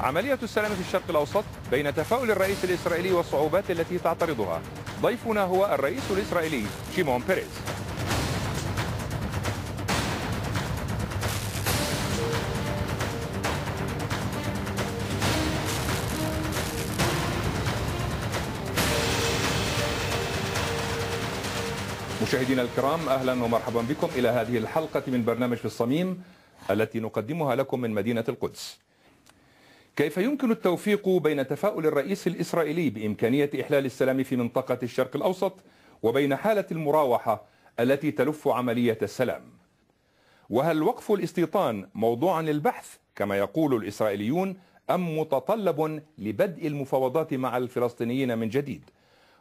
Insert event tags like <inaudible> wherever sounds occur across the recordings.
عملية السلام في الشرق الأوسط بين تفاؤل الرئيس الإسرائيلي والصعوبات التي تعترضها ضيفنا هو الرئيس الإسرائيلي شيمون بيريز مشاهدينا الكرام اهلا ومرحبا بكم الى هذه الحلقه من برنامج في الصميم التي نقدمها لكم من مدينه القدس كيف يمكن التوفيق بين تفاؤل الرئيس الإسرائيلي بإمكانية إحلال السلام في منطقة الشرق الأوسط وبين حالة المراوحة التي تلف عملية السلام وهل وقف الاستيطان موضوعا للبحث كما يقول الإسرائيليون أم متطلب لبدء المفاوضات مع الفلسطينيين من جديد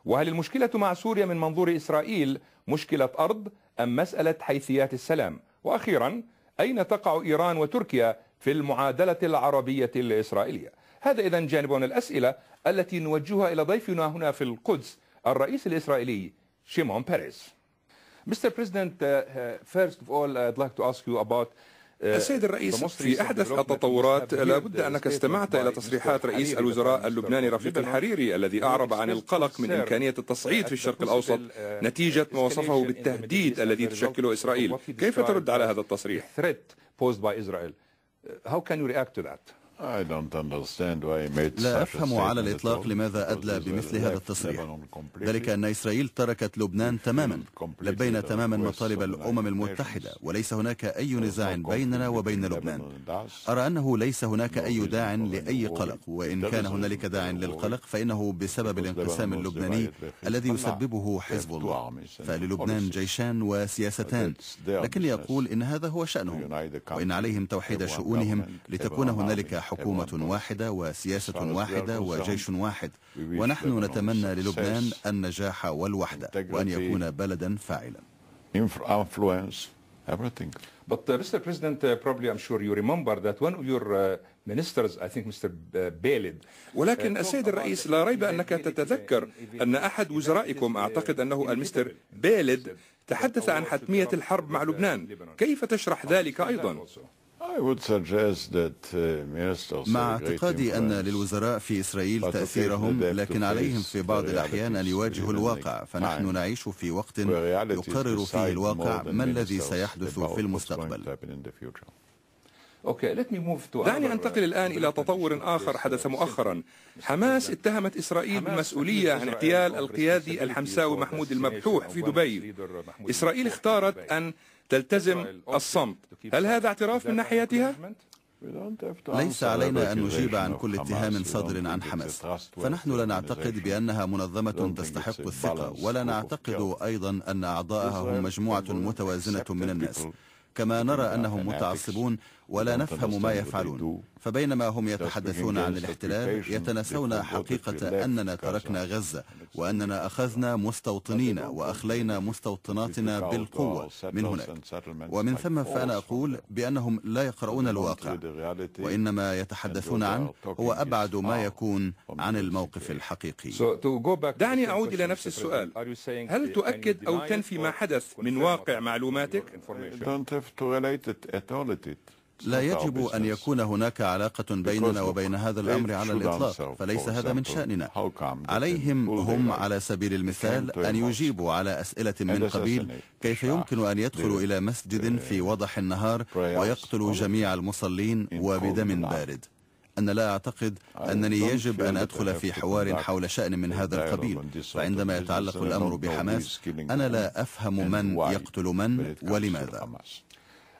وهل المشكلة مع سوريا من منظور إسرائيل مشكلة أرض أم مسألة حيثيات السلام وأخيرا أين تقع إيران وتركيا في المعادلة العربية الإسرائيلية هذا إذا جانب من الأسئلة التي نوجهها إلى ضيفنا هنا في القدس الرئيس الإسرائيلي شيمون بيريز Mr. President, uh, uh, first of all, I'd like to ask you about uh, السيد الرئيس في أحدث التطورات لابد أنك استمعت إلى تصريحات رئيس الوزراء اللبناني رفيق الحريري الذي أعرب عن القلق من إمكانية التصعيد في uh, الشرق الأوسط نتيجة ما وصفه بالتهديد الذي تشكله إسرائيل كيف ترد على هذا التصريح؟ how can you react to that? لا أفهم على الإطلاق لماذا أدلى بمثل هذا التصريح ذلك أن إسرائيل تركت لبنان تماما لبينا تماما مطالب الأمم المتحدة وليس هناك أي نزاع بيننا وبين لبنان أرى أنه ليس هناك أي داع لأي قلق وإن كان هنالك داع للقلق فإنه بسبب الانقسام اللبناني الذي يسببه حزب الله فللبنان جيشان وسياستان لكن يقول إن هذا هو شأنهم وإن عليهم توحيد شؤونهم لتكون هنالك حكومة واحدة وسياسة واحدة وجيش واحد ونحن نتمنى للبنان النجاح والوحدة وأن يكون بلدا فاعلا But uh, Mr. President, uh, probably I'm sure you remember that one of your uh, ministers, I think Mr. Uh, uh, ولكن السيد الرئيس لا ريب أنك تتذكر أن أحد وزرائكم أعتقد أنه المستر بيلد تحدث عن حتمية الحرب مع لبنان كيف تشرح ذلك أيضا؟ Uh, مع اعتقادي أن للوزراء في إسرائيل تأثيرهم لكن عليهم في بعض الأحيان أن يواجهوا الواقع فنحن نعيش في وقت يقرر فيه الواقع ما الذي سيحدث في المستقبل دعني أنتقل الآن إلى تطور آخر حدث مؤخرا حماس اتهمت إسرائيل بالمسؤولية عن اغتيال القيادي الحمساوي محمود المبحوح في دبي إسرائيل اختارت أن تلتزم الصمت هل هذا اعتراف من ناحيتها؟ ليس علينا أن نجيب عن كل اتهام صادر عن حماس فنحن لا نعتقد بأنها منظمة تستحق الثقة ولا نعتقد أيضا أن أعضاءها هم مجموعة متوازنة من الناس كما نرى أنهم متعصبون ولا نفهم ما يفعلون فبينما هم يتحدثون عن الاحتلال يتنسون حقيقة أننا تركنا غزة وأننا أخذنا مستوطنينا وأخلينا مستوطناتنا بالقوة من هناك ومن ثم فأنا أقول بأنهم لا يقرؤون الواقع وإنما يتحدثون عنه هو أبعد ما يكون عن الموقف الحقيقي دعني أعود إلى نفس السؤال هل تؤكد أو تنفي ما حدث من واقع معلوماتك؟ لا يجب أن يكون هناك علاقة بيننا وبين هذا الأمر على الإطلاق فليس هذا من شأننا عليهم هم على سبيل المثال أن يجيبوا على أسئلة من قبيل كيف ah, يمكن أن يدخلوا إلى مسجد في وضح النهار ويقتلوا جميع المصلين وبدم بارد أنا لا أعتقد أنني يجب أن أدخل في حوار حول شأن من هذا القبيل فعندما يتعلق الأمر بحماس أنا لا أفهم من يقتل من ولماذا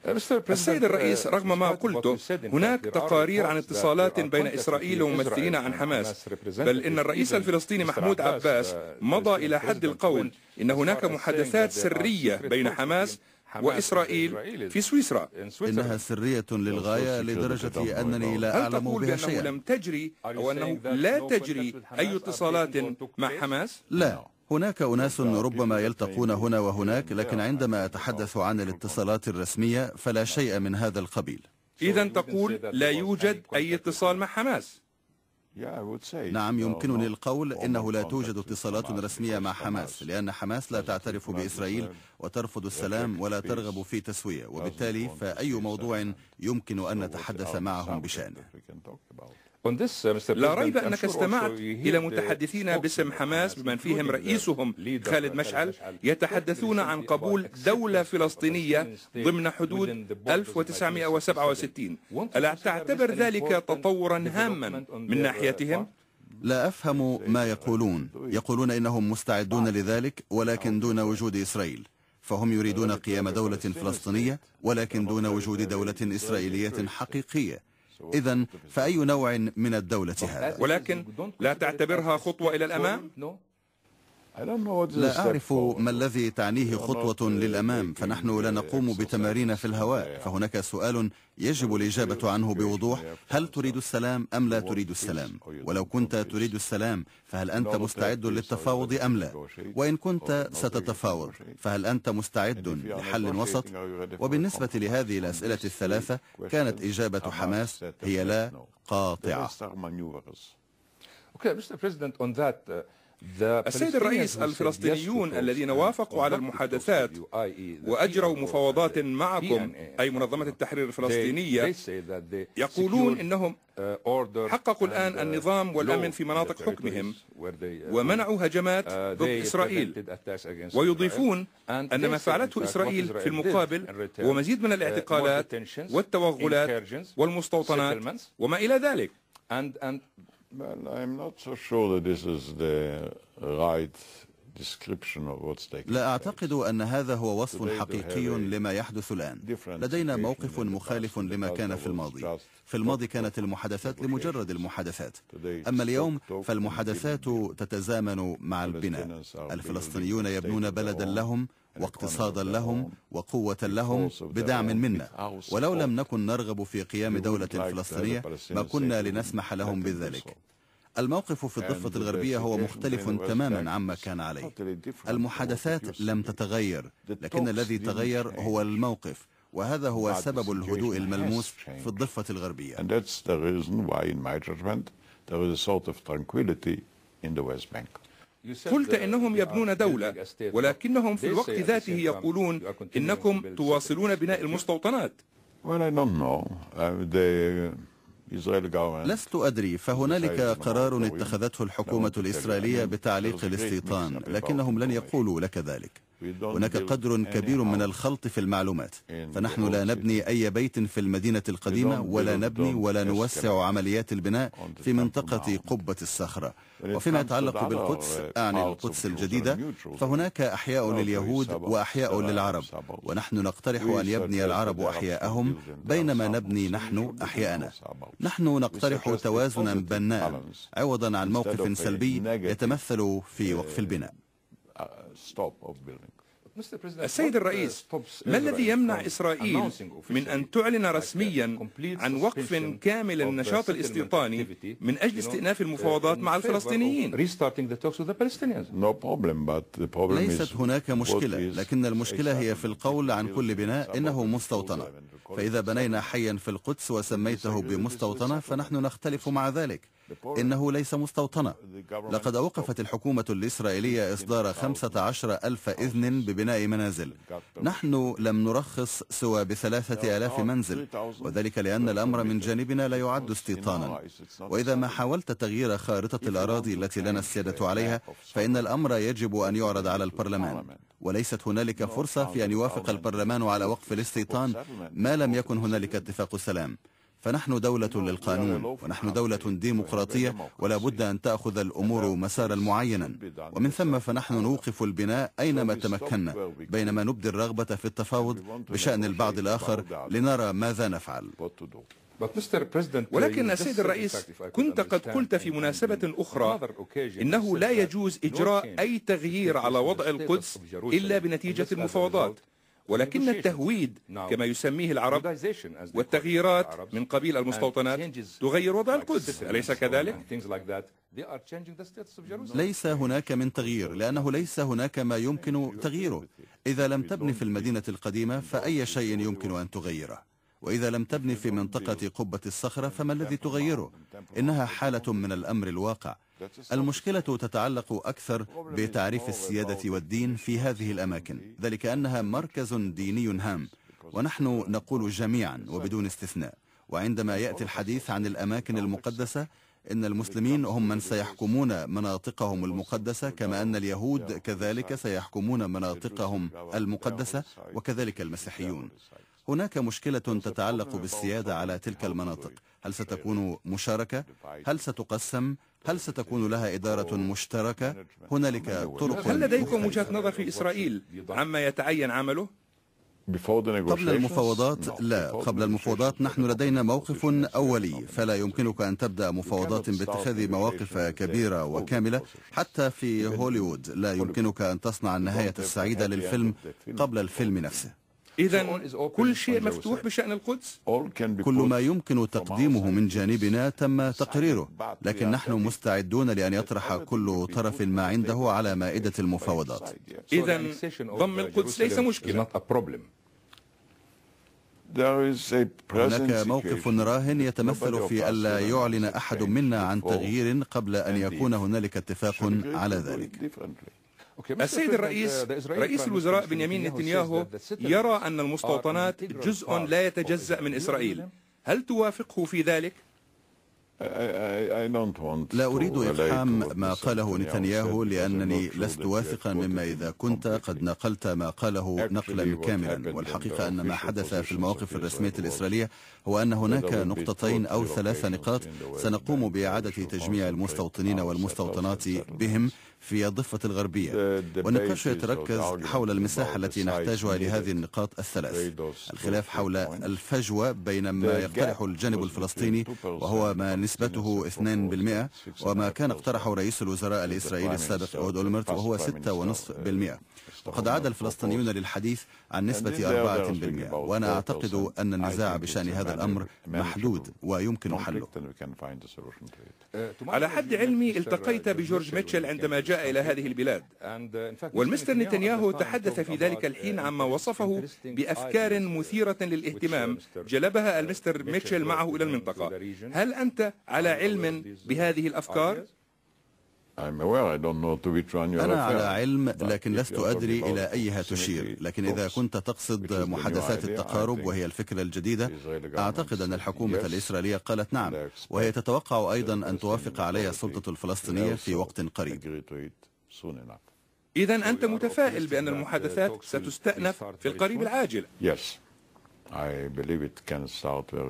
السيد الرئيس رغم آه، ما قلته هناك تقارير عن اتصالات بين إسرائيل وممثلين عن حماس بل إن الرئيس الفلسطيني محمود عباس آه، مضى إلى حد القول إن هناك محادثات سرية بين حماس وإسرائيل في سويسرا إنها سرية للغاية لدرجة أنني لا أعلم بها شيئا هل تقول بأنه لم تجري أو أنه لا تجري أي اتصالات مع حماس؟ لا هناك أناس ربما يلتقون هنا وهناك لكن عندما أتحدث عن الاتصالات الرسمية فلا شيء من هذا القبيل إذا تقول لا يوجد أي اتصال مع حماس نعم يمكنني القول إنه لا توجد اتصالات رسمية مع حماس لأن حماس لا تعترف بإسرائيل وترفض السلام ولا ترغب في تسوية وبالتالي فأي موضوع يمكن أن نتحدث معهم بشأنه لا ريب أنك استمعت إلى متحدثين باسم حماس بمن فيهم رئيسهم خالد مشعل يتحدثون عن قبول دولة فلسطينية ضمن حدود 1967 ألا تعتبر ذلك تطورا هاما من ناحيتهم؟ لا أفهم ما يقولون يقولون إنهم مستعدون لذلك ولكن دون وجود إسرائيل فهم يريدون قيام دولة فلسطينية ولكن دون وجود دولة إسرائيلية حقيقية إذا فأي نوع من الدولة هذا ولكن لا تعتبرها خطوة إلى الأمام؟ لا أعرف ما الذي تعنيه خطوة للأمام فنحن لا نقوم بتمارين في الهواء فهناك سؤال يجب الإجابة عنه بوضوح هل تريد السلام أم لا تريد السلام ولو كنت تريد السلام فهل أنت مستعد للتفاوض أم لا وإن oh, كنت ستتفاوض فهل أنت مستعد لحل وسط وبالنسبة لهذه الأسئلة الثلاثة كانت إجابة حماس هي لا قاطعة Okay, Mr. President, on that, uh, السيد الرئيس الفلسطينيون الذين وافقوا على المحادثات e وأجروا مفاوضات uh, معكم أي منظمة التحرير الفلسطينية يقولون إنهم uh, حققوا الآن uh, النظام والأمن في مناطق حكمهم ومنعوا هجمات ضد إسرائيل ويضيفون أن ما فعلته إسرائيل في المقابل هو مزيد من الاعتقالات والتوغلات والمستوطنات وما إلى ذلك Well, I'm not so sure that this is the right لا أعتقد أن هذا هو وصف حقيقي لما يحدث الآن لدينا موقف مخالف لما كان في الماضي في الماضي كانت المحادثات لمجرد المحادثات أما اليوم فالمحادثات تتزامن مع البناء الفلسطينيون يبنون بلدا لهم واقتصادا لهم وقوة لهم بدعم منا ولو لم نكن نرغب في قيام دولة فلسطينية ما كنا لنسمح لهم بذلك الموقف في الضفة الغربية هو مختلف تماما عما كان عليه المحادثات لم تتغير لكن الذي تغير هو الموقف وهذا هو سبب الهدوء الملموس في الضفة الغربية in the West Bank. قلت إنهم يبنون دولة ولكنهم في الوقت ذاته يقولون إنكم تواصلون بناء المستوطنات uh, لست أدري فهنالك قرار اتخذته الحكومة الإسرائيلية بتعليق الاستيطان لكنهم لن يقولوا لك ذلك هناك قدر كبير من الخلط في المعلومات فنحن لا نبني أي بيت في المدينة القديمة ولا نبني ولا نوسع عمليات البناء في منطقة قبة الصخرة وفيما يتعلق بالقدس uh, أعني القدس الجديدة فهناك أحياء لليهود وأحياء للعرب ونحن نقترح أن يبني العرب أحياءهم بينما نبني نحن أحياءنا نحن نقترح توازنا بناء عوضا عن موقف سلبي يتمثل في uh, وقف البناء stop of building. السيد الرئيس uh, uh, ما الذي يمنع إسرائيل من أن تعلن رسميا عن وقف كامل النشاط الاستيطاني من أجل استئناف uh, المفاوضات مع الفلسطينيين ليست هناك مشكلة لكن المشكلة هي في القول عن كل بناء إنه مستوطنة فإذا بنينا حيا في القدس وسميته بمستوطنة فنحن نختلف مع ذلك إنه ليس مستوطنة لقد أوقفت الحكومة الإسرائيلية إصدار 15 ألف إذن ببناء منازل نحن لم نرخص سوى بثلاثة آلاف منزل وذلك لأن الأمر من جانبنا لا يعد استيطانا وإذا ما حاولت تغيير خارطة الأراضي التي لنا السيادة عليها فإن الأمر يجب أن يعرض على البرلمان وليست هنالك فرصة في أن يوافق البرلمان على وقف الاستيطان ما لم يكن هنالك اتفاق سلام فنحن دولة للقانون ونحن دولة ديمقراطية ولا بد أن تأخذ الأمور مسارا معينا ومن ثم فنحن نوقف البناء أينما تمكنا بينما نبدي الرغبة في التفاوض بشأن البعض الآخر لنرى ماذا نفعل ولكن سيد الرئيس كنت قد قلت في مناسبة أخرى إنه لا يجوز إجراء أي تغيير على وضع القدس إلا بنتيجة المفاوضات ولكن التهويد كما يسميه العرب والتغييرات من قبيل المستوطنات تغير وضع القدس أليس كذلك؟ ليس هناك من تغيير لأنه ليس هناك ما يمكن تغييره إذا لم تبني في المدينة القديمة فأي شيء يمكن أن تغيره وإذا لم تبني في منطقة قبة الصخرة فما الذي تغيره؟ إنها حالة من الأمر الواقع المشكلة تتعلق أكثر بتعريف السيادة والدين في هذه الأماكن ذلك أنها مركز ديني هام ونحن نقول جميعا وبدون استثناء وعندما يأتي الحديث عن الأماكن المقدسة إن المسلمين هم من سيحكمون مناطقهم المقدسة كما أن اليهود كذلك سيحكمون مناطقهم المقدسة وكذلك المسيحيون هناك مشكلة تتعلق بالسيادة على تلك المناطق هل ستكون مشاركة؟ هل ستقسم؟ هل ستكون لها إدارة مشتركة؟ هنالك طرق هل لديكم وجهة نظر في إسرائيل عما يتعين عمله؟ قبل المفاوضات لا قبل المفاوضات نحن لدينا موقف أولي فلا يمكنك أن تبدأ مفاوضات باتخاذ مواقف كبيرة وكاملة حتى في هوليوود لا يمكنك أن تصنع النهاية السعيدة للفيلم قبل الفيلم نفسه إذا كل شيء مفتوح بشأن القدس كل ما يمكن تقديمه من جانبنا تم تقريره لكن نحن مستعدون لأن يطرح كل طرف ما عنده على مائدة المفاوضات إذا ضم uh, القدس ليس مشكلة هناك موقف راهن يتمثل في ألا يعلن أحد منا عن تغيير قبل أن يكون هنالك اتفاق على ذلك السيد الرئيس آه، رئيس الوزراء بنيامين نتنياهو يرى أن المستوطنات جزء لا يتجزأ من إسرائيل هل توافقه في ذلك؟ لا أريد إفحام ما قاله نتنياهو لأنني لست واثقا مما إذا كنت قد نقلت ما قاله نقلا كاملا والحقيقة أن ما حدث في المواقف الرسمية الإسرائيلية هو أن هناك نقطتين أو ثلاث نقاط سنقوم بإعادة تجميع المستوطنين والمستوطنات بهم في الضفة الغربية والنقاش يتركز حول المساحة التي نحتاجها لهذه النقاط الثلاث الخلاف حول الفجوة بين ما يقترح الجانب الفلسطيني وهو ما نسبته 2% وما كان اقترحه رئيس الوزراء الإسرائيلي السابق أود أولمرت وهو 6.5% قد عاد الفلسطينيون للحديث عن نسبة 4% وأنا أعتقد أن النزاع بشأن هذا الأمر محدود ويمكن حله أه، على حد أه، علمي التقيت بجورج ميتشل عندما جاء إلى هذه البلاد uh، والمستر نتنياهو تحدث في ذلك أه، الحين عما وصفه بأفكار uh، مثيرة للاهتمام uh، جلبها المستر ميتشل معه إلى المنطقة هل أنت على علم بهذه الأفكار؟ أنا على علم لكن لست أدري إلى أيها تشير لكن إذا كنت تقصد محادثات التقارب وهي الفكرة الجديدة أعتقد أن الحكومة الإسرائيلية قالت نعم وهي تتوقع أيضا أن توافق عليها السلطة الفلسطينية في وقت قريب إذا أنت متفائل بأن المحادثات ستستأنف في القريب العاجل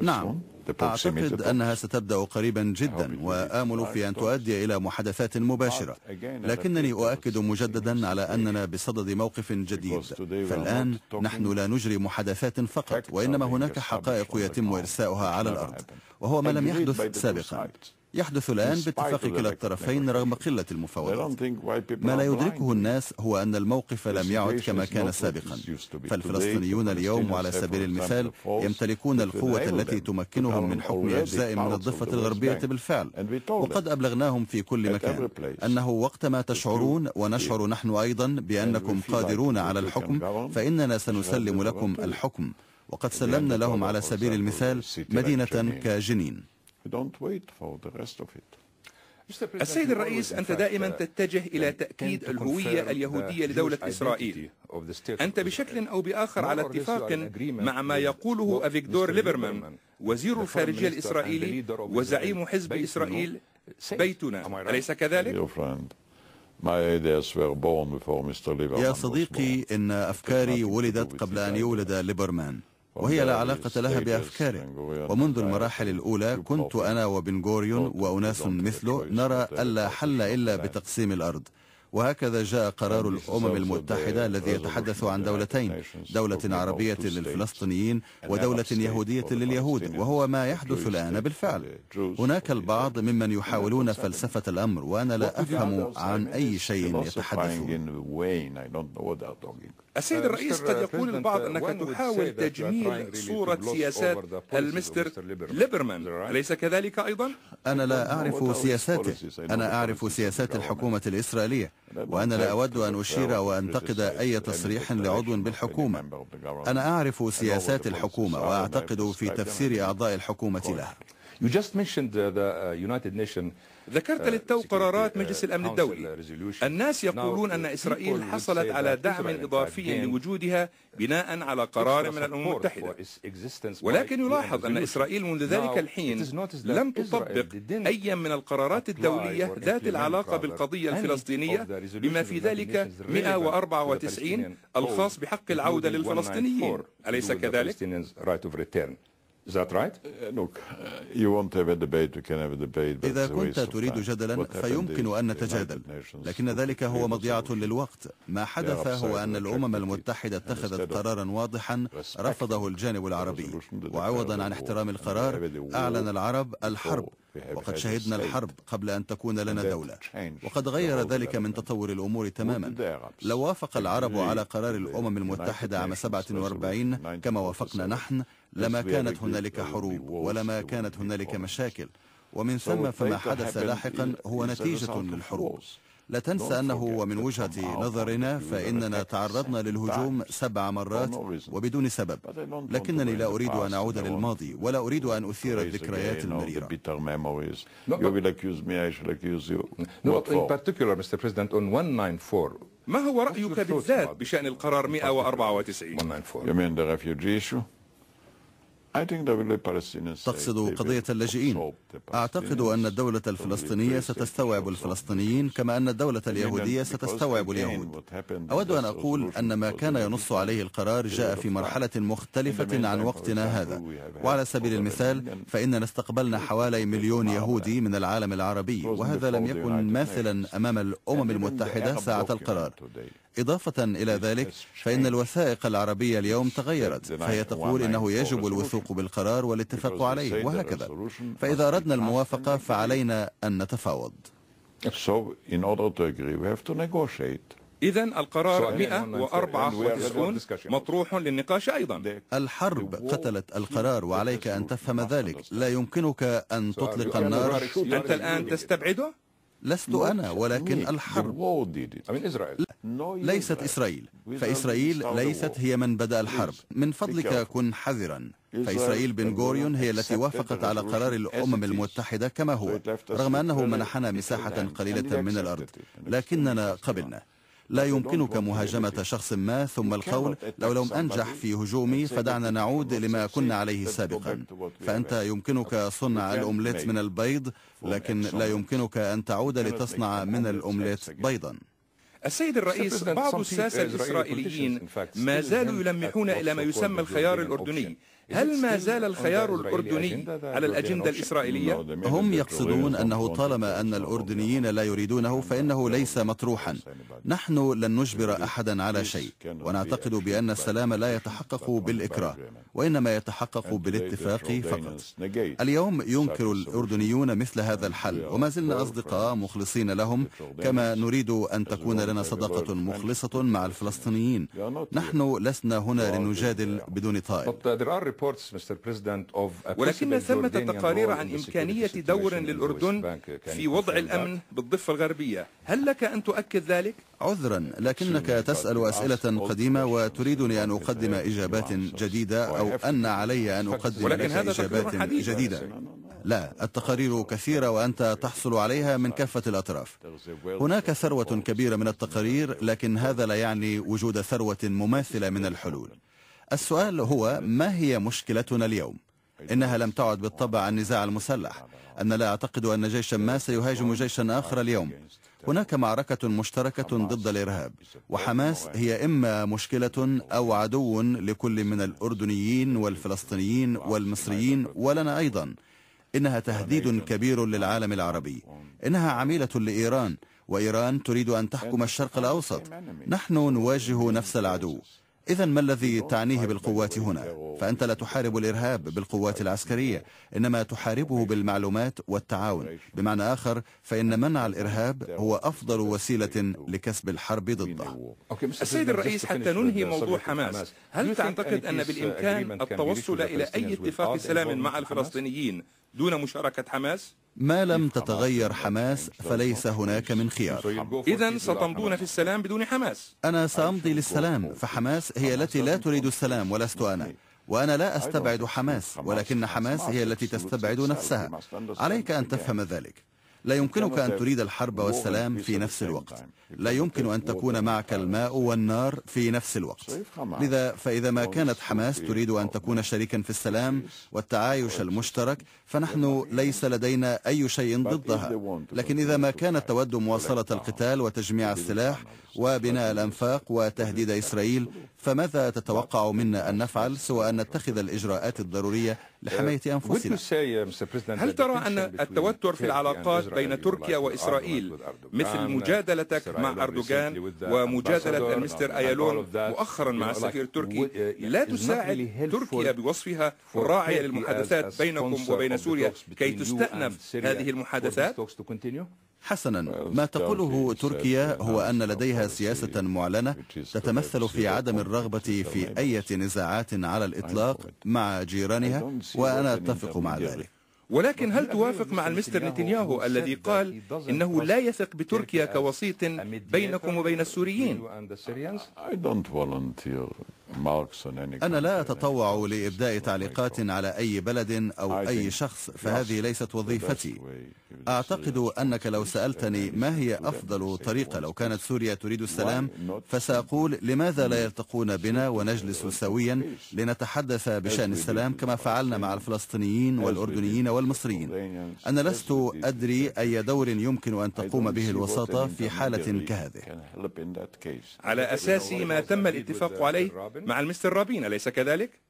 نعم أعتقد أنها ستبدأ قريبا جدا وآمل في أن تؤدي إلى محادثات مباشرة لكنني أؤكد مجددا على أننا بصدد موقف جديد فالآن نحن لا نجري محادثات فقط وإنما هناك حقائق يتم إرساؤها على الأرض وهو ما لم يحدث سابقا يحدث الآن باتفاق كلا الطرفين رغم قلة المفاوضات ما لا يدركه الناس هو أن الموقف لم يعد كما كان سابقا فالفلسطينيون اليوم على سبيل المثال يمتلكون القوة التي تمكنهم من حكم أجزاء من الضفة الغربية بالفعل وقد أبلغناهم في كل مكان أنه وقتما تشعرون ونشعر نحن أيضا بأنكم قادرون على الحكم فإننا سنسلم لكم الحكم وقد سلمنا لهم على سبيل المثال مدينة كجنين don't wait for the rest of it. السيد الرئيس أنت دائما تتجه إلى تأكيد الهوية اليهودية لدولة إسرائيل أنت بشكل أو بآخر على اتفاق مع ما يقوله أفيكدور ليبرمان وزير الخارجية الإسرائيلي وزعيم حزب إسرائيل بيتنا أليس كذلك؟ يا صديقي إن أفكاري ولدت قبل أن يولد ليبرمان وهي لا علاقة لها بأفكاره ومنذ المراحل الأولى كنت أنا وبن غوريون وأناس مثله نرى ألا حل إلا بتقسيم الأرض وهكذا جاء قرار الأمم المتحدة الذي يتحدث عن دولتين دولة عربية للفلسطينيين ودولة يهودية لليهود وهو ما يحدث الآن بالفعل هناك البعض ممن يحاولون فلسفة الأمر وأنا لا أفهم عن أي شيء يتحدثون السيد آه، الرئيس قد يقول البعض آه، أنك تحاول تجميل صورة سياسات المستر ليبرمان أليس كذلك أيضا؟ أنا لا أعرف سياساته uh, أنا أعرف سياسات الحكومة الإسرائيلية وأنا لا أود أن أشير وأنتقد أي تصريح لعضو بالحكومة أنا أعرف سياسات الحكومة وأعتقد في تفسير أعضاء الحكومة لها You just mentioned uh, the uh, United Nations ذكرت uh, للتو قرارات uh, مجلس الأمن الدولي uh, الناس يقولون أن إسرائيل حصلت على دعم إضافي لوجودها بناء على قرار من الأمم المتحدة ولكن يلاحظ أن إسرائيل منذ ذلك الحين لم تطبق أي من القرارات الدولية ذات العلاقة بالقضية الفلسطينية بما في ذلك 194 الخاص بحق العودة للفلسطينيين أليس كذلك؟ Is that right? Uh, uh, look, uh, you to have a debate, you can have a debate, but إذا كنت تريد جدلا فيمكن أن نتجادل لكن ذلك هو مضيعة للوقت ما حدث هو أن الأمم المتحدة اتخذت oh, قرارا واضحا رفضه الجانب العربي وعوضا عن احترام القرار أعلن العرب الحرب وقد شهدنا الحرب قبل أن تكون لنا دولة وقد غير ذلك من تطور الأمور تماما لو وافق العرب على قرار الأمم المتحدة عام 47 كما وافقنا نحن لما كانت هنالك حروب ولما كانت هنالك مشاكل ومن ثم فما حدث لاحقا هو نتيجة للحروب لا تنسى أنه ومن وجهة نظرنا فإننا تعرضنا للهجوم سبع مرات وبدون سبب لكنني لا أريد أن أعود للماضي ولا أريد أن أثير الذكريات المريرة ما هو رأيك بالذات بشأن القرار 194؟ تقصد قضية اللاجئين أعتقد أن الدولة الفلسطينية ستستوعب الفلسطينيين كما أن الدولة اليهودية ستستوعب اليهود أود أن أقول أن ما كان ينص عليه القرار جاء في مرحلة مختلفة عن وقتنا هذا وعلى سبيل المثال فإننا استقبلنا حوالي مليون يهودي من العالم العربي وهذا لم يكن ماثلا أمام الأمم المتحدة ساعة القرار إضافة إلى ذلك فإن الوثائق العربية اليوم تغيرت فهي تقول إنه يجب الوثوق بالقرار والاتفاق عليه وهكذا فإذا أردنا الموافقة فعلينا أن نتفاوض إذا القرار 194 مطروح للنقاش أيضا الحرب قتلت القرار وعليك أن تفهم ذلك لا يمكنك أن تطلق النار أنت الآن تستبعده؟ لست أنا ولكن الحرب ليست إسرائيل فإسرائيل ليست هي من بدأ الحرب من فضلك كن حذرا فإسرائيل بن غوريون هي التي وافقت على قرار الأمم المتحدة كما هو رغم أنه منحنا مساحة قليلة من الأرض لكننا قبلنا لا يمكنك مهاجمة شخص ما ثم القول لو لم أنجح في هجومي فدعنا نعود لما كنا عليه سابقا فأنت يمكنك صنع الأومليت من البيض لكن لا يمكنك أن تعود لتصنع من الأومليت بيضا السيد الرئيس بعض الساسة الإسرائيليين ما زالوا يلمحون إلى ما يسمى الخيار الأردني هل ما زال الخيار الأردني على الأجندة الإسرائيلية؟ هم يقصدون أنه طالما أن الأردنيين لا يريدونه فإنه ليس مطروحا نحن لن نجبر أحدا على شيء ونعتقد بأن السلام لا يتحقق بالإكراه وإنما يتحقق بالاتفاق فقط اليوم ينكر الأردنيون مثل هذا الحل وما زلنا أصدقاء مخلصين لهم كما نريد أن تكون لنا صداقة مخلصة مع الفلسطينيين نحن لسنا هنا لنجادل بدون طائل ولكن ثمة تقارير عن إمكانية دور للأردن في وضع الأمن بالضفة الغربية هل لك أن تؤكد ذلك؟ عذرا لكنك تسأل أسئلة قديمة وتريدني أن أقدم إجابات جديدة أو أن علي أن أقدم ولكن هذا إجابات جديدة لا التقارير كثيرة وأنت تحصل عليها من كافة الأطراف هناك ثروة كبيرة من التقارير لكن هذا لا يعني وجود ثروة مماثلة من الحلول السؤال هو ما هي مشكلتنا اليوم؟ إنها لم تعد بالطبع النزاع المسلح أنا لا أعتقد أن جيشا ما سيهاجم جيشا آخر اليوم هناك معركة مشتركة ضد الإرهاب وحماس هي إما مشكلة أو عدو لكل من الأردنيين والفلسطينيين والمصريين ولنا أيضا إنها تهديد كبير للعالم العربي إنها عميلة لإيران وإيران تريد أن تحكم الشرق الأوسط نحن نواجه نفس العدو إذا ما الذي تعنيه بالقوات هنا؟ فأنت لا تحارب الإرهاب بالقوات العسكرية إنما تحاربه بالمعلومات والتعاون بمعنى آخر فإن منع الإرهاب هو أفضل وسيلة لكسب الحرب ضده السيد الرئيس حتى ننهي موضوع حماس هل تعتقد أن uh, بالإمكان التوصل إلى أي اتفاق سلام مع الفلسطينيين دون مشاركة حماس؟ ما لم تتغير حماس فليس هناك من خيار إذا ستمضون في السلام بدون حماس أنا سأمضي للسلام فحماس هي التي لا تريد السلام ولست أنا وأنا لا أيوة. أستبعد حماس ولكن حماس هي التي تستبعد نفسها عليك أن تفهم ذلك لا يمكنك أن تريد الحرب والسلام في نفس الوقت لا يمكن أن تكون معك الماء والنار في نفس الوقت لذا فإذا ما كانت حماس تريد أن تكون شريكا في السلام والتعايش المشترك فنحن ليس لدينا أي شيء ضدها لكن إذا ما كانت تود مواصلة القتال وتجميع السلاح وبناء الأنفاق وتهديد إسرائيل فماذا تتوقع منا أن نفعل سوى أن نتخذ الإجراءات الضرورية لحماية uh, أنفسنا uh, هل ترى أن التوتر في العلاقات بين تركيا وإسرائيل مثل مجادلتك مع أردوغان ومجادلة المستر أيالون مؤخرا مع السفير التركي uh, لا تساعد تركيا بوصفها راعية للمحادثات بينكم وبين سوريا كي تستأنف هذه المحادثات حسنا ما تقوله تركيا هو أن لديها سياسة معلنة تتمثل في عدم الرغبة في أي نزاعات على الإطلاق مع جيرانها وأنا أتفق مع ذلك ولكن هل توافق مع المستر نتنياهو الذي قال إنه لا يثق بتركيا كوسيط بينكم وبين السوريين؟ أنا لا أتطوع لإبداء تعليقات على أي بلد أو أي شخص فهذه ليست وظيفتي أعتقد أنك لو سألتني ما هي أفضل طريقة لو كانت سوريا تريد السلام فسأقول لماذا لا يلتقون بنا ونجلس سويا لنتحدث بشأن السلام كما فعلنا مع الفلسطينيين والأردنيين والمصريين أنا لست أدري أي دور يمكن أن تقوم به الوساطة في حالة كهذه على أساس ما تم الاتفاق عليه مع المستر رابين أليس كذلك؟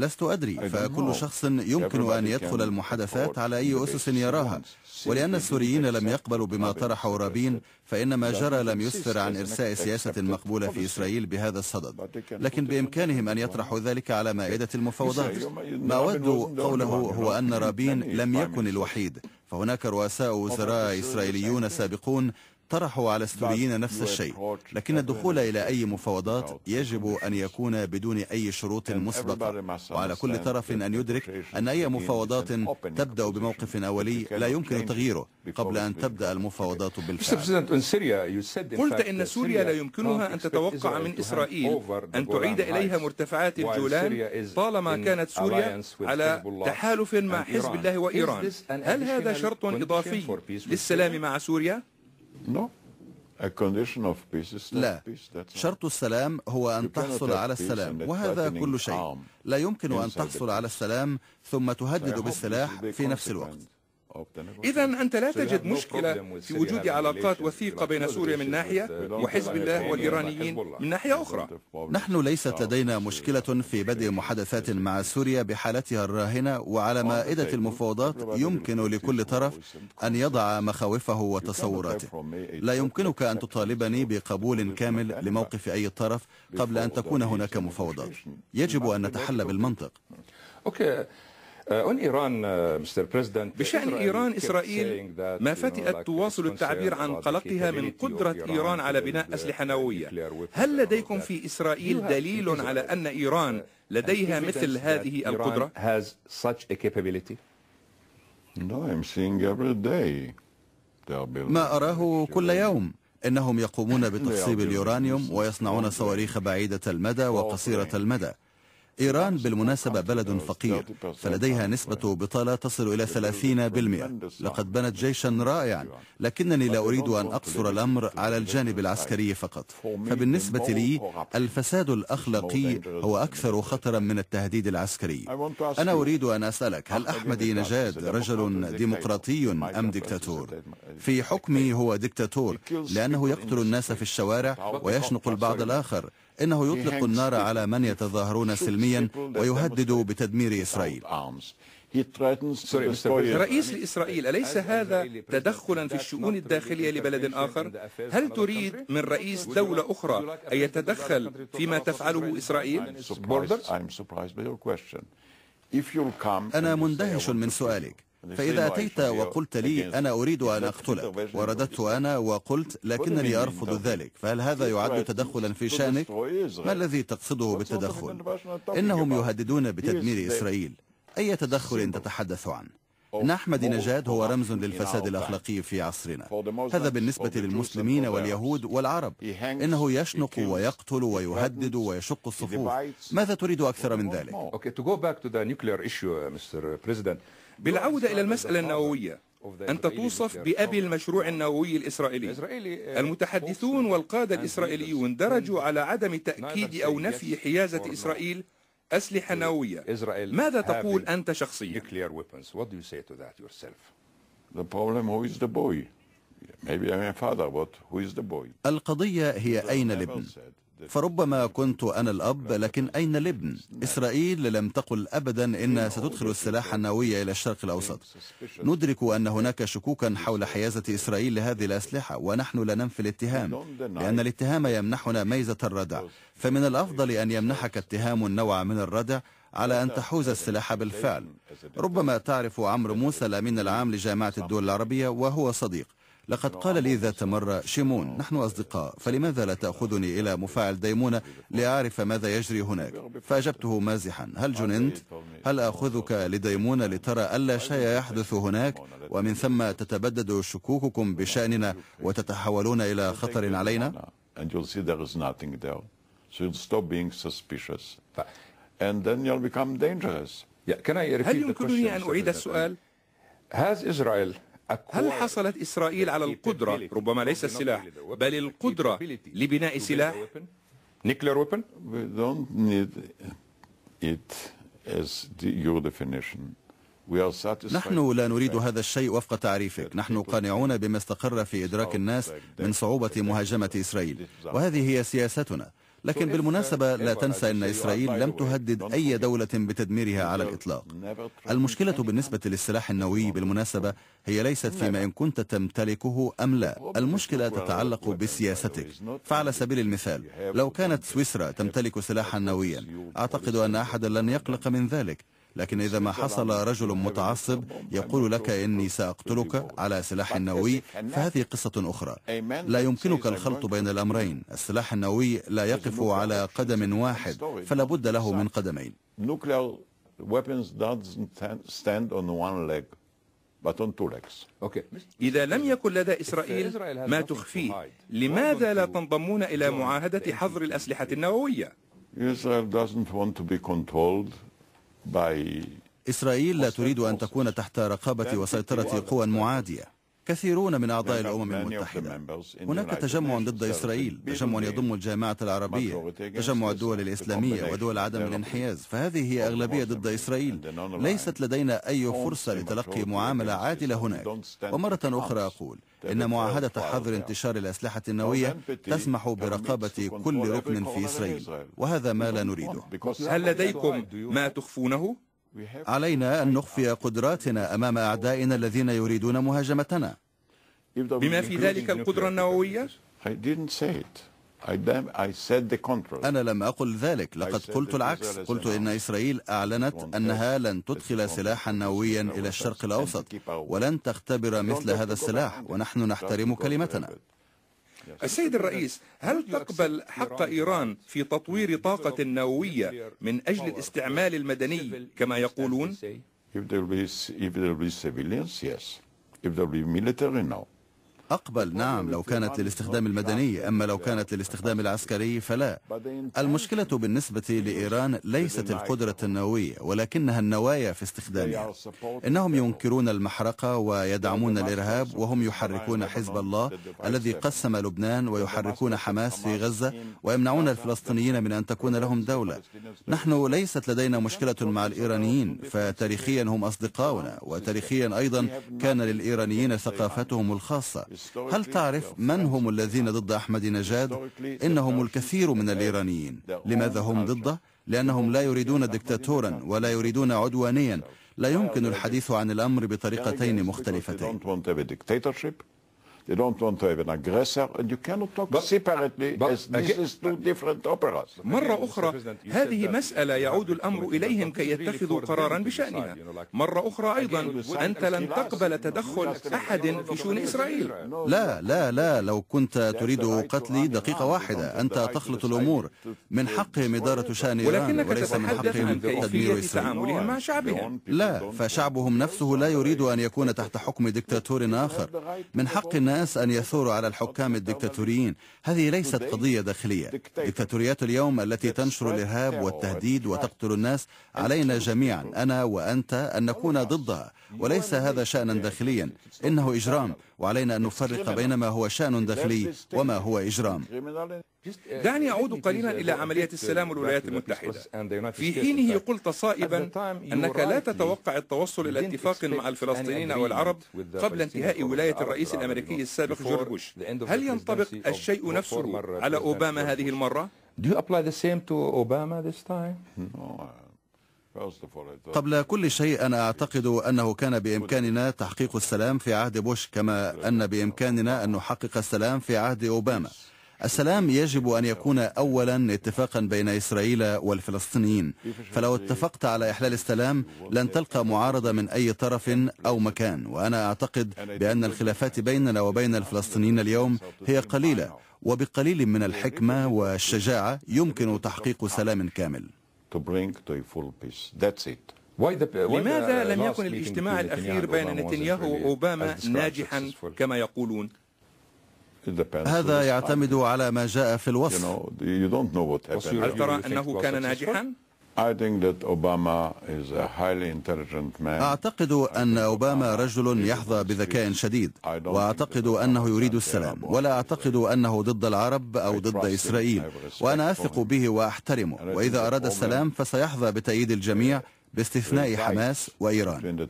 لست أدري فكل شخص يمكن أن يدخل المحادثات على أي أسس يراها ولأن السوريين لم يقبلوا بما طرحه رابين فإن ما جرى لم يسفر عن إرساء سياسة مقبولة في إسرائيل بهذا الصدد لكن بإمكانهم أن يطرحوا ذلك على مائدة المفاوضات ما أود قوله هو أن رابين لم يكن الوحيد فهناك رؤساء وزراء إسرائيليون سابقون طرحوا على السوريين نفس الشيء لكن الدخول إلى أي مفاوضات يجب أن يكون بدون أي شروط مسبقة وعلى كل طرف أن يدرك أن أي مفاوضات تبدأ بموقف أولي لا يمكن تغييره قبل أن تبدأ المفاوضات بالفعل قلت إن سوريا لا يمكنها أن تتوقع من إسرائيل أن تعيد إليها مرتفعات الجولان طالما كانت سوريا على تحالف مع حزب الله وإيران هل هذا شرط إضافي للسلام مع سوريا؟ لا شرط السلام هو أن تحصل على السلام وهذا كل شيء لا يمكن أن تحصل على السلام ثم تهدد بالسلاح في نفس الوقت إذا أنت لا تجد مشكلة في وجود علاقات وثيقة بين سوريا من ناحية وحزب الله والإيرانيين من ناحية أخرى نحن ليست لدينا مشكلة في بدء محادثات مع سوريا بحالتها الراهنة وعلى مائدة المفاوضات يمكن لكل طرف أن يضع مخاوفه وتصوراته لا يمكنك أن تطالبني بقبول كامل لموقف أي طرف قبل أن تكون هناك مفاوضات يجب أن نتحلى بالمنطق آه، آه، بشأن إيران إسرائيل ما فتئت تواصل التعبير عن قلقها من قدرة إيران على بناء uh, أسلحة نووية هل لديكم في إسرائيل دليل على أن إيران uh, لديها مثل هذه القدرة؟ ما أراه كل يوم إنهم يقومون <laughs> بتخصيب اليورانيوم ويصنعون صواريخ بعيدة المدى وقصيرة المدى إيران بالمناسبة بلد فقير فلديها نسبة بطالة تصل إلى 30% لقد بنت جيشا رائعا لكنني لا أريد أن أقصر الأمر على الجانب العسكري فقط فبالنسبة لي الفساد الأخلاقي هو أكثر خطرا من التهديد العسكري أنا أريد أن أسألك هل أحمد نجاد رجل ديمقراطي أم ديكتاتور في حكمي هو ديكتاتور لأنه يقتل الناس في الشوارع ويشنق البعض الآخر إنه يطلق النار على من يتظاهرون سلميا ويهدد بتدمير إسرائيل رئيس لإسرائيل أليس هذا تدخلا في الشؤون الداخلية لبلد آخر؟ هل تريد من رئيس دولة أخرى أن يتدخل فيما تفعله إسرائيل؟ أنا مندهش من سؤالك فإذا أتيت وقلت لي أنا أريد أن أقتلك ورددت أنا وقلت لكنني أرفض ذلك فهل هذا يعد تدخلا في شأنك؟ ما الذي تقصده بالتدخل؟ إنهم يهددون بتدمير إسرائيل أي تدخل تتحدث عنه؟ ان احمد نجاد هو رمز للفساد الاخلاقي في عصرنا هذا بالنسبه للمسلمين واليهود والعرب انه يشنق ويقتل ويهدد ويشق الصفوف ماذا تريد اكثر من ذلك بالعودة إلى المسألة النووية أنت توصف بأبي المشروع النووي الإسرائيلي المتحدثون والقادة الإسرائيليون درجوا على عدم تأكيد أو نفي حيازة إسرائيل أسلحة نووية ماذا تقول أنت شخصيا؟ القضية هي أين الابن؟ فربما كنت أنا الأب لكن أين الابن؟ إسرائيل لم تقل أبدا إن ستدخل السلاح النووي إلى الشرق الأوسط ندرك أن هناك شكوكا حول حيازة إسرائيل لهذه الأسلحة ونحن لا ننفي الاتهام لأن الاتهام يمنحنا ميزة الردع فمن الأفضل أن يمنحك اتهام نوع من الردع على أن تحوز السلاح بالفعل ربما تعرف عمرو موسى الأمين العام لجامعة الدول العربية وهو صديق لقد قال لي ذات مرة شيمون نحن أصدقاء فلماذا لا تأخذني إلى مفاعل ديمونة لأعرف ماذا يجري هناك فأجبته مازحا هل جننت؟ هل أخذك لديمونة لترى ألا شيء يحدث هناك ومن ثم تتبدد شكوككم بشأننا وتتحولون إلى خطر علينا؟ هل يمكنني أن أعيد السؤال؟ هل حصلت إسرائيل على القدرة ربما ليس السلاح بل القدرة لبناء سلاح nuclear weapon we don't need it as your definition نحن لا نريد هذا الشيء وفق تعريفك نحن قانعون بما استقر في إدراك الناس من صعوبة مهاجمة إسرائيل وهذه هي سياستنا لكن بالمناسبة لا تنسى أن إسرائيل لم تهدد أي دولة بتدميرها على الإطلاق المشكلة بالنسبة للسلاح النووي بالمناسبة هي ليست فيما إن كنت تمتلكه أم لا المشكلة تتعلق بسياستك فعلى سبيل المثال لو كانت سويسرا تمتلك سلاحا نوويا أعتقد أن أحدا لن يقلق من ذلك لكن إذا ما حصل رجل متعصب يقول لك إني سأقتلك على سلاح نووي فهذه قصة أخرى لا يمكنك الخلط بين الأمرين السلاح النووي لا يقف على قدم واحد فلا بد له من قدمين إذا لم يكن لدى إسرائيل ما تخفيه لماذا لا تنضمون إلى معاهدة حظر الأسلحة النووية؟ doesn't want to be controlled إسرائيل لا تريد أن تكون تحت رقابة وسيطرة قوى معادية كثيرون من أعضاء الأمم المتحدة هناك تجمع ضد إسرائيل تجمع يضم الجامعة العربية تجمع الدول الإسلامية ودول عدم الانحياز فهذه هي أغلبية ضد إسرائيل ليست لدينا أي فرصة لتلقي معاملة عادلة هناك ومرة أخرى أقول إن معاهدة حظر انتشار الأسلحة النووية تسمح برقابة كل ركن في إسرائيل وهذا ما لا نريده هل لديكم ما تخفونه؟ علينا أن نخفي قدراتنا أمام أعدائنا الذين يريدون مهاجمتنا بما في ذلك القدرة النووية؟ أنا لم أقل ذلك لقد قلت العكس قلت إن إسرائيل أعلنت أنها لن تدخل سلاحا نوويا إلى الشرق الأوسط ولن تختبر مثل هذا السلاح ونحن نحترم كلمتنا السيد الرئيس هل تقبل حق إيران في تطوير طاقة نووية من أجل الاستعمال المدني كما يقولون؟ If there will be civilians, yes. If there will be military, no. أقبل نعم لو كانت للاستخدام المدني أما لو كانت للاستخدام العسكري فلا المشكلة بالنسبة لإيران ليست القدرة النووية ولكنها النوايا في استخدامها إنهم ينكرون المحرقة ويدعمون الإرهاب وهم يحركون حزب الله الذي قسم لبنان ويحركون حماس في غزة ويمنعون الفلسطينيين من أن تكون لهم دولة نحن ليست لدينا مشكلة مع الإيرانيين فتاريخيا هم أصدقاؤنا وتاريخيا أيضا كان للإيرانيين ثقافتهم الخاصة هل تعرف من هم الذين ضد أحمد نجاد؟ إنهم الكثير من الإيرانيين لماذا هم ضده؟ لأنهم لا يريدون دكتاتورا ولا يريدون عدوانيا لا يمكن الحديث عن الأمر بطريقتين مختلفتين They don't want to have an aggressor and you cannot talk but, separately but, as this again, is two different operas. مرة أخرى هذه مسألة يعود الأمر إليهم كي يتخذوا قرارا بشأنها. مرة أخرى أيضا أنت لن تقبل تدخل أحد في شؤون إسرائيل. لا لا لا لو كنت تريد قتلي دقيقة واحدة أنت تخلط الأمور من حقهم إدارة شأن إيران وليس من حقهم تدمير إسرائيل. مع شعبهم. لا فشعبهم نفسه لا يريد أن يكون تحت حكم دكتاتور آخر من حقنا الناس أن يثوروا على الحكام الدكتاتوريين هذه ليست قضية داخلية دكتاتوريات اليوم التي تنشر الإرهاب والتهديد وتقتل الناس علينا جميعا أنا وأنت أن نكون ضدها وليس هذا شأنا داخليا إنه إجرام وعلينا أن نفرق بين ما هو شأن داخلي وما هو إجرام uh, دعني أعود قليلا إلى عملية uh, السلام الولايات المتحدة في حينه قلت صائبا أنك لا تتوقع التوصل إلى اتفاق مع الفلسطينيين والعرب قبل انتهاء ولاية الرئيس الأمريكي السابق جورج بوش هل ينطبق الشيء نفسه على أوباما هذه المرة؟ Do you apply the same to Obama this time? Hmm. No. قبل كل شيء أنا أعتقد أنه كان بإمكاننا تحقيق السلام في عهد بوش كما أن بإمكاننا أن نحقق السلام في عهد أوباما السلام يجب أن يكون أولا اتفاقا بين إسرائيل والفلسطينيين فلو اتفقت على إحلال السلام لن تلقى معارضة من أي طرف أو مكان وأنا أعتقد بأن الخلافات بيننا وبين الفلسطينيين اليوم هي قليلة وبقليل من الحكمة والشجاعة يمكن تحقيق سلام كامل to bring to a full peace. That's it. لماذا لم يكن الاجتماع الأخير بين نتنياهو وأوباما ناجحا كما يقولون؟ هذا يعتمد على ما جاء في الوصف هل ترى أنه كان ناجحا؟ أعتقد أن أوباما رجل يحظى بذكاء شديد وأعتقد أنه يريد السلام ولا أعتقد أنه ضد العرب أو ضد إسرائيل وأنا أثق به وأحترمه وإذا أراد السلام فسيحظى بتأييد الجميع باستثناء حماس وإيران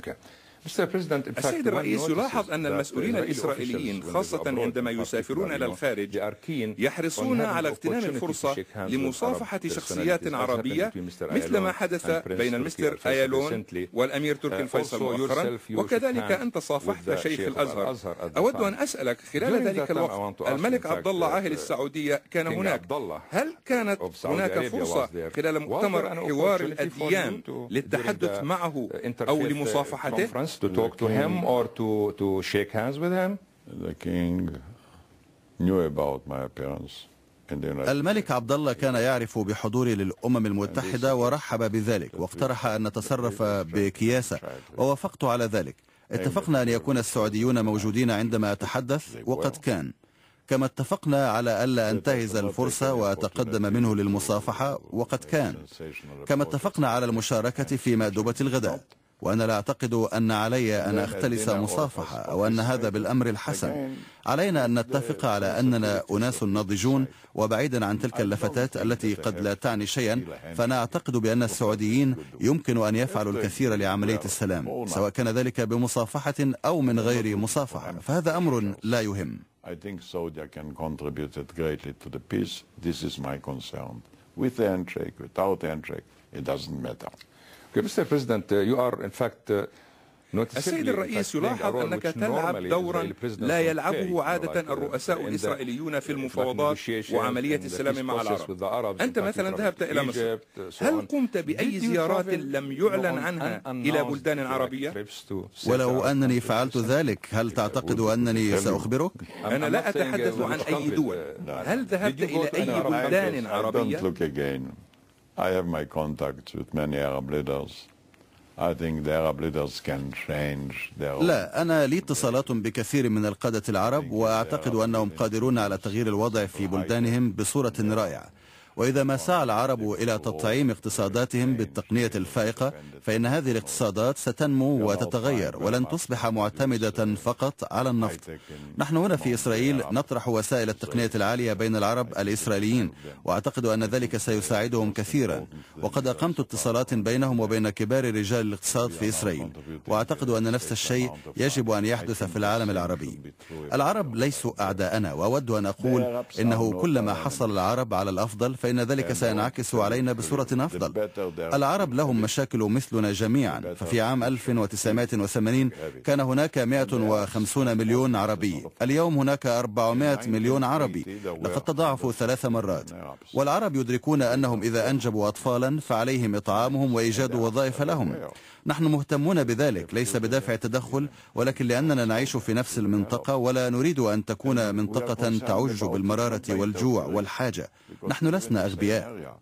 Okay. السيد الرئيس يلاحظ أن المسؤولين الإسرائيليين خاصة عندما يسافرون إلى الخارج يحرصون على اغتنام الفرصة لمصافحة شخصيات عربية مثل ما حدث بين المستر آيالون والأمير تركي uh, الفيصل مؤخرا وكذلك أنت صافحت شيخ الأزهر أود أن أسألك خلال ذلك الوقت الملك عبد الله عاهل uh, uh, السعودية كان هناك هل كانت هناك فرصة خلال مؤتمر حوار الأديان للتحدث معه أو لمصافحته؟ chance to talk king, to him or to, to shake hands with him? The king knew about my appearance. الملك عبد الله كان يعرف بحضوري للأمم المتحدة ورحب بذلك واقترح أن نتصرف بكياسة ووافقت على ذلك اتفقنا أن يكون السعوديون موجودين عندما أتحدث وقد كان كما اتفقنا على ألا أنتهز الفرصة وأتقدم منه للمصافحة وقد كان كما اتفقنا على المشاركة في مأدبة الغداء وأنا لا أعتقد أن علي أن أختلس مصافحة أو أن هذا بالأمر الحسن علينا أن نتفق على أننا أناس ناضجون وبعيدا عن تلك اللفتات التي قد لا تعني شيئا فأنا أعتقد بأن السعوديين يمكن أن يفعلوا الكثير لعملية السلام سواء كان ذلك بمصافحة أو من غير مصافحة فهذا أمر لا يهم I think Saudi can contribute greatly to the peace. This is my concern. With the handshake, without the handshake, it doesn't matter. Okay, Mr. President, uh, you are in fact uh, السيد الرئيس يلاحظ أنك تلعب دورا لا يلعبه عادة uh, الرؤساء الإسرائيليون في المفاوضات وعملية السلام مع العرب أنت مثلا ذهبت إلى مصر هل قمت بأي زيارات لم يعلن عنها إلى بلدان عربية؟ ولو أنني فعلت ذلك هل تعتقد أنني سأخبرك؟ أنا لا أتحدث عن أي دول هل ذهبت إلى أي بلدان عربية؟ I have my contacts with many Arab leaders. I think the Arab leaders can change their لا أنا لي اتصالات بكثير من القادة العرب وأعتقد أنهم قادرون على تغيير الوضع في بلدانهم بصورة رائعة وإذا ما سعى العرب إلى تطعيم اقتصاداتهم بالتقنية الفائقة فإن هذه الاقتصادات ستنمو وتتغير ولن تصبح معتمدة فقط على النفط نحن هنا في إسرائيل نطرح وسائل التقنية العالية بين العرب الإسرائيليين وأعتقد أن ذلك سيساعدهم كثيرا وقد أقمت اتصالات بينهم وبين كبار رجال الاقتصاد في إسرائيل وأعتقد أن نفس الشيء يجب أن يحدث في العالم العربي العرب ليسوا أعداءنا وأود أن أقول إنه كلما حصل العرب على الأفضل فإن ذلك سينعكس علينا بصورة أفضل العرب لهم مشاكل مثلنا جميعا ففي عام 1980 كان هناك 150 مليون عربي اليوم هناك 400 مليون عربي لقد تضاعفوا ثلاث مرات والعرب يدركون أنهم إذا أنجبوا أطفالا فعليهم إطعامهم وإيجاد وظائف لهم نحن مهتمون بذلك ليس بدافع تدخل ولكن لأننا نعيش في نفس المنطقة ولا نريد أن تكون منطقة تعج بالمرارة والجوع والحاجة نحن لسنا لسنا أغبياء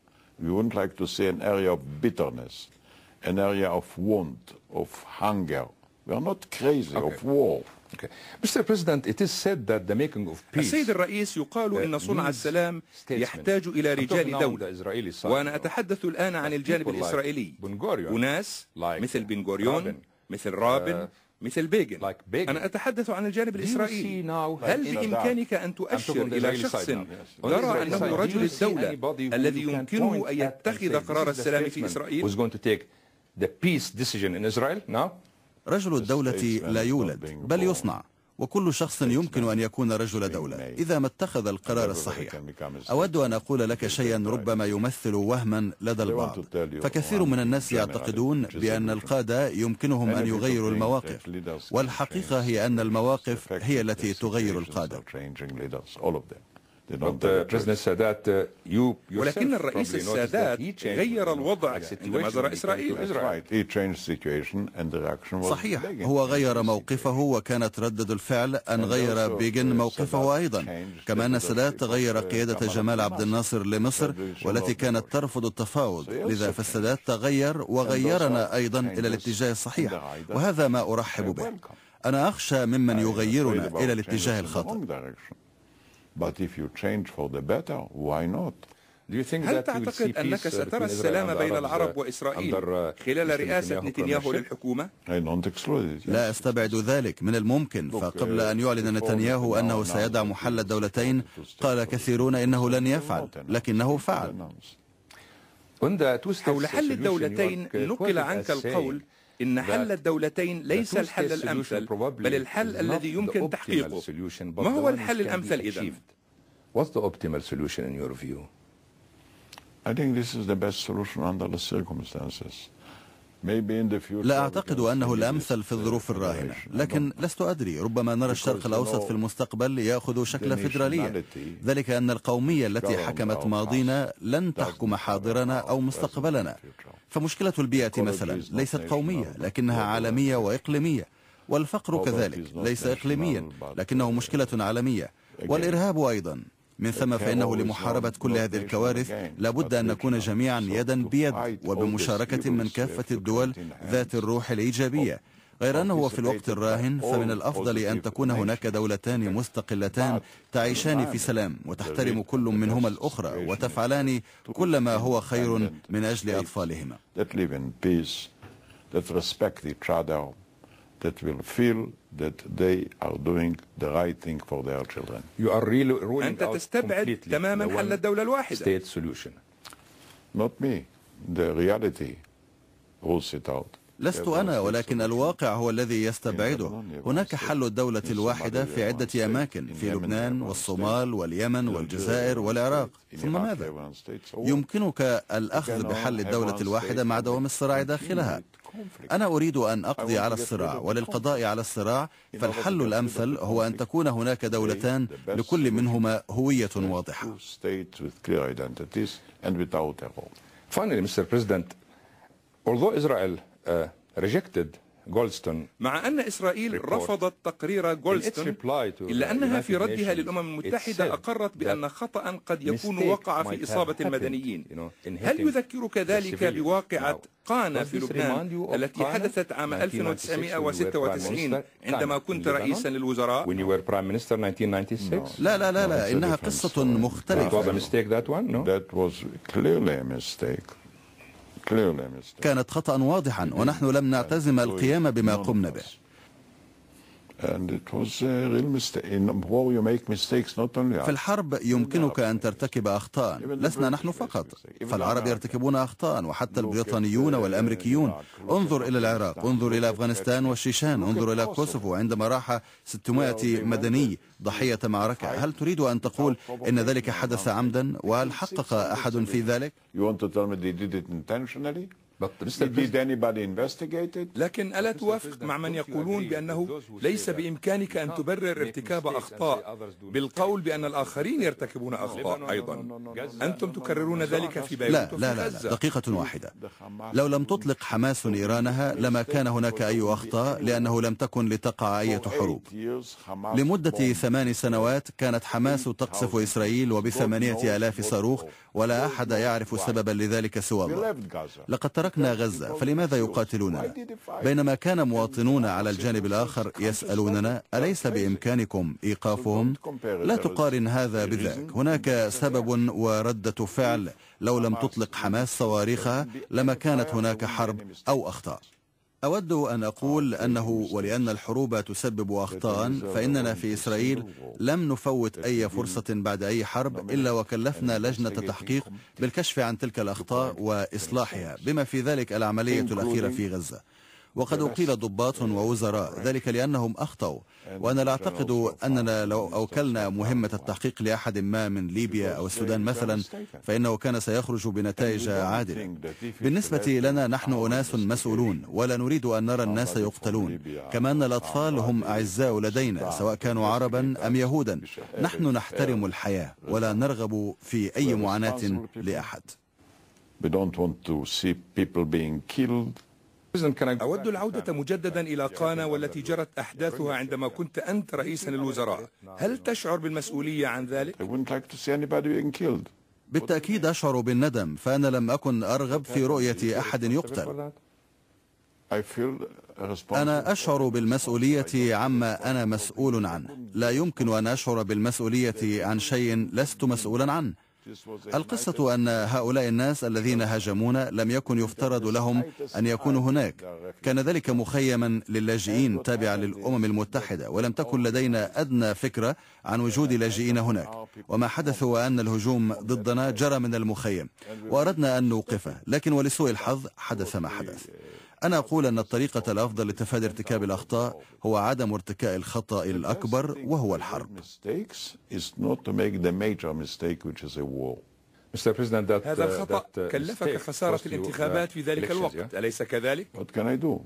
السيد الرئيس يقال uh, إن صنع السلام يحتاج إلى رجال دولة وأنا أتحدث الآن عن الجانب الإسرائيلي أناس مثل بن uh, غوريون مثل رابن مثل بيجن. أنا أتحدث عن الجانب الإسرائيلي هل بإمكانك أن تؤشر إلى شخص يرى أنه رجل الدولة الذي يمكنه أن يتخذ قرار السلام في إسرائيل رجل الدولة لا يولد بل يصنع وكل شخص يمكن أن يكون رجل دولة إذا ما اتخذ القرار الصحيح أود أن أقول لك شيئا ربما يمثل وهما لدى البعض فكثير من الناس يعتقدون بأن القادة يمكنهم أن يغيروا المواقف والحقيقة هي أن المواقف هي التي تغير القادة President Sadat, uh, you ولكن الرئيس السادات غير الوضع عندما زار إسرائيل صحيح هو غير موقفه وكانت ردة الفعل أن غير بيجن uh, موقفه أيضا كما أن السادات غير uh, قيادة جمال عبد الناصر لمصر والتي كانت ترفض التفاوض لذا فالسادات تغير وغيرنا أيضا إلى الاتجاه الصحيح وهذا ما أرحب به أنا أخشى ممن يغيرنا إلى الاتجاه الخاطئ But if you change for the better, why not? هل تعتقد أنك uh, سترى السلام بين uh, العرب وإسرائيل uh, خلال رئاسة نتنياهو للحكومة؟ لا أستبعد ذلك من الممكن فقبل أن يعلن نتنياهو أنه سيدعم حل الدولتين قال كثيرون إنه لن يفعل لكنه فعل حول حل الدولتين نقل عنك القول إن حل الدولتين ليس الحل الأمثل بل الحل الذي يمكن تحقيقه ما هو الحل الأمثل إذا؟ What's the optimal solution in your view? I think this is the best solution under the circumstances. لا أعتقد أنه الأمثل في الظروف الراهنة لكن لست أدري ربما نرى الشرق الأوسط في المستقبل يأخذ شكل فيدرالية ذلك أن القومية التي حكمت ماضينا لن تحكم حاضرنا أو مستقبلنا فمشكلة البيئة مثلا ليست قومية لكنها عالمية وإقليمية والفقر كذلك ليس إقليميا لكنه uh, مشكلة عالمية والإرهاب أيضا من ثم فإنه لمحاربة كل هذه الكوارث لابد أن نكون جميعا يدا بيد وبمشاركة من كافة uh, الدول ذات الروح الإيجابية غير أنه في الوقت الراهن فمن الأفضل أن تكون هناك دولتان مستقلتان تعيشان في سلام وتحترم كل منهما الأخرى وتفعلان كل ما هو خير من أجل أطفالهما. that live in peace, that respect each other, that will feel that they are doing the right thing for their children. You are really ruling أنت تستبعد تماما حل الدولة الواحدة. State solution. Not me. The reality rules it out. لست أنا ولكن الواقع هو الذي يستبعده هناك حل الدولة الواحدة في عدة أماكن في لبنان والصومال واليمن والجزائر والعراق ثم ماذا؟ oh. يمكنك الأخذ بحل الدولة الواحدة مع دوام الصراع داخلها أنا أريد أن أقضي على الصراع وللقضاء على الصراع فالحل الأمثل هو أن تكون هناك دولتان لكل منهما هوية واضحة Finally, Mr. President, although Israel uh, rejected جولستون مع أن إسرائيل رفضت تقرير جولستون إلا أنها في ردها للأمم المتحدة أقرت بأن خطأ قد يكون وقع في إصابة المدنيين هل يذكرك ذلك بواقعة قانا في لبنان التي حدثت عام 1996 عندما كنت رئيسا للوزراء لا لا لا لا إنها قصة مختلفة كانت خطأ واضحا ونحن لم نعتزم القيام بما قمنا به And it was a real mistake. In war you make mistakes not only في الحرب يمكنك أن ترتكب أخطاء لسنا نحن فقط فالعرب يرتكبون أخطاء وحتى البريطانيون والأمريكيون انظر إلى العراق انظر إلى أفغانستان والشيشان انظر إلى كوسوفو عندما راح 600 مدني ضحية معركة هل تريد أن تقول إن ذلك حدث عمدا وهل حقق أحد في ذلك؟ You want to tell me they did it intentionally? Did anybody investigate it? لكن ألا توافق مع من يقولون بأنه ليس بإمكانك أن تبرر ارتكاب أخطاء بالقول بأن الآخرين يرتكبون أخطاء أيضا أنتم تكررون ذلك في بيروت لا لا لا دقيقة واحدة لو لم تطلق حماس إيرانها لما كان هناك أي أخطاء لأنه لم تكن لتقع أي حروب لمدة ثمان سنوات كانت حماس تقصف إسرائيل وبثمانية آلاف صاروخ ولا أحد يعرف سببا لذلك سوى الله لقد ترك تركنا غزة فلماذا يقاتلوننا بينما كان مواطنون على الجانب الآخر يسألوننا أليس بإمكانكم إيقافهم لا تقارن هذا بذاك هناك سبب وردة فعل لو لم تطلق حماس صواريخها لما كانت هناك حرب أو أخطاء أود أن أقول أنه ولأن الحروب تسبب أخطاء فإننا في إسرائيل لم نفوت أي فرصة بعد أي حرب إلا وكلفنا لجنة تحقيق بالكشف عن تلك الأخطاء وإصلاحها بما في ذلك العملية الأخيرة في غزة وقد أقيل ضباط ووزراء ذلك لأنهم أخطأوا وأنا لا أعتقد أننا لو أوكلنا مهمة التحقيق لأحد ما من ليبيا أو السودان مثلا فإنه كان سيخرج بنتائج عادلة بالنسبة لنا نحن أناس مسؤولون ولا نريد أن نرى الناس يقتلون كما أن الأطفال هم أعزاء لدينا سواء كانوا عربا أم يهودا نحن نحترم الحياة ولا نرغب في أي معاناة لأحد. We don't want to see people being killed أود العودة مجددا إلى قانا والتي جرت أحداثها عندما كنت أنت رئيسا للوزراء هل تشعر بالمسؤولية عن ذلك؟ بالتأكيد أشعر بالندم فأنا لم أكن أرغب في رؤية أحد يقتل أنا أشعر بالمسؤولية عما أنا مسؤول عنه لا يمكن أن أشعر بالمسؤولية عن شيء لست مسؤولا عنه القصة أن هؤلاء الناس الذين هاجمونا لم يكن يفترض لهم أن يكونوا هناك كان ذلك مخيما للاجئين تابعا للأمم المتحدة ولم تكن لدينا أدنى فكرة عن وجود لاجئين هناك وما حدث هو أن الهجوم ضدنا جرى من المخيم وأردنا أن نوقفه لكن ولسوء الحظ حدث ما حدث أنا أقول أن الطريقة الأفضل لتفادي ارتكاب الأخطاء هو عدم ارتكاء الخطأ الأكبر وهو الحرب هذا uh, الخطأ uh, كلفك خسارة الانتخابات في ذلك الوقت أليس كذلك؟ What can I do?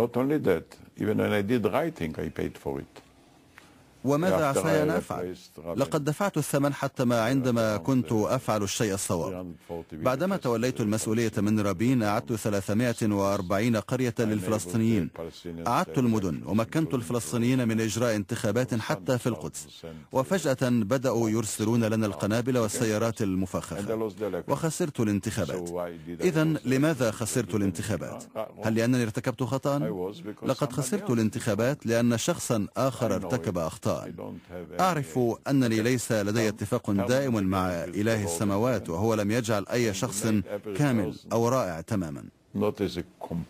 Not only that, even when I did writing, I paid for it. وماذا عساي أن أفعل؟ لقد دفعت الثمن حتى ما عندما كنت أفعل الشيء الصواب بعدما توليت المسؤولية من رابين أعدت 340 قرية للفلسطينيين أعدت المدن ومكنت الفلسطينيين من إجراء انتخابات حتى في القدس وفجأة بدأوا يرسلون لنا القنابل والسيارات المفخخة وخسرت الانتخابات إذا لماذا خسرت الانتخابات؟ هل لأنني ارتكبت خطأ؟ لقد خسرت الانتخابات لأن شخصا آخر ارتكب أخطاء السلطان أعرف أنني ليس لدي اتفاق دائم مع إله السماوات وهو لم يجعل أي شخص كامل أو رائع تماما uh, uh,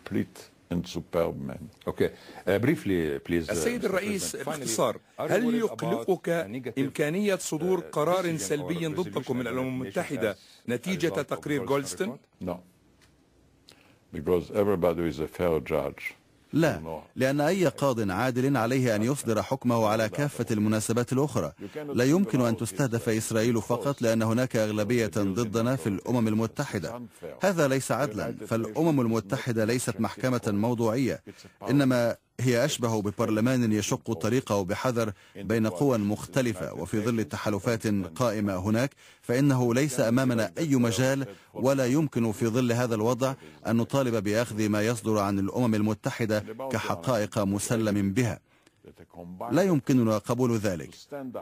السيد الرئيس باختصار هل يقلقك إمكانية صدور uh, قرار سلبي ضدكم من الأمم المتحدة نتيجة تقرير جولدستون؟ Because everybody is a fair judge. لا لأن أي قاض عادل عليه أن يصدر حكمه على كافة المناسبات الأخرى لا يمكن أن تستهدف إسرائيل فقط لأن هناك أغلبية ضدنا في الأمم المتحدة هذا ليس عدلا فالأمم المتحدة ليست محكمة موضوعية إنما هي أشبه ببرلمان يشق طريقه بحذر بين قوى مختلفة وفي ظل تحالفات قائمة هناك فإنه ليس أمامنا أي مجال ولا يمكن في ظل هذا الوضع أن نطالب بأخذ ما يصدر عن الأمم المتحدة كحقائق مسلم بها لا يمكننا قبول ذلك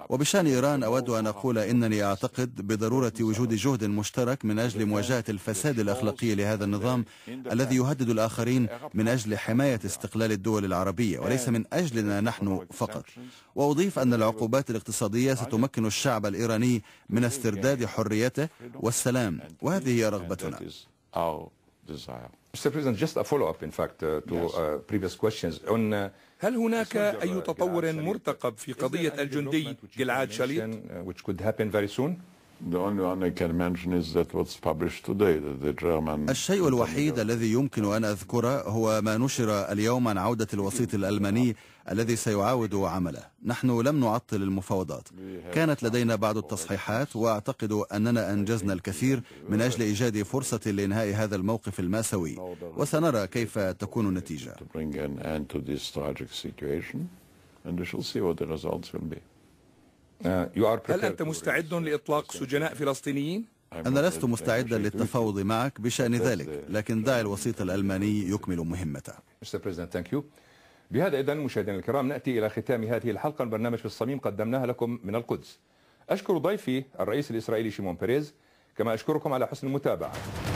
وبشأن إيران أود أن أقول إنني أعتقد بضرورة وجود جهد مشترك من أجل مواجهة الفساد الأخلاقي لهذا النظام الذي يهدد الآخرين من أجل حماية استقلال الدول العربية وليس من أجلنا نحن فقط وأضيف أن العقوبات الاقتصادية ستمكن الشعب الإيراني من استرداد حريته والسلام وهذه هي رغبتنا desire. Mr. President, just a follow-up, in fact, uh, to uh, previous questions. On, uh, هل هناك أي تطور مرتقب في قضية الجندي جلعاد شاليت؟ Which could happen very soon? The only one I can mention is that what's published today, the German الشيء الوحيد الذي يمكن أن أذكره هو ما نشر اليوم عن عودة الوسيط الألماني الذي سيعاود عمله نحن لم نعطل المفاوضات كانت لدينا بعض التصحيحات وأعتقد أننا أنجزنا الكثير من أجل إيجاد فرصة لإنهاء هذا الموقف الماسوي وسنرى كيف تكون النتيجة uh, هل أنت مستعد لإطلاق سجناء فلسطينيين؟ أنا لست مستعدا للتفاوض معك بشأن ذلك uh, لكن دع الوسيط الألماني يكمل مهمته بهذا إذن مشاهدينا الكرام نأتي إلى ختام هذه الحلقة من برنامج في الصميم قدمناها لكم من القدس أشكر ضيفي الرئيس الإسرائيلي شيمون بيريز كما أشكركم على حسن المتابعة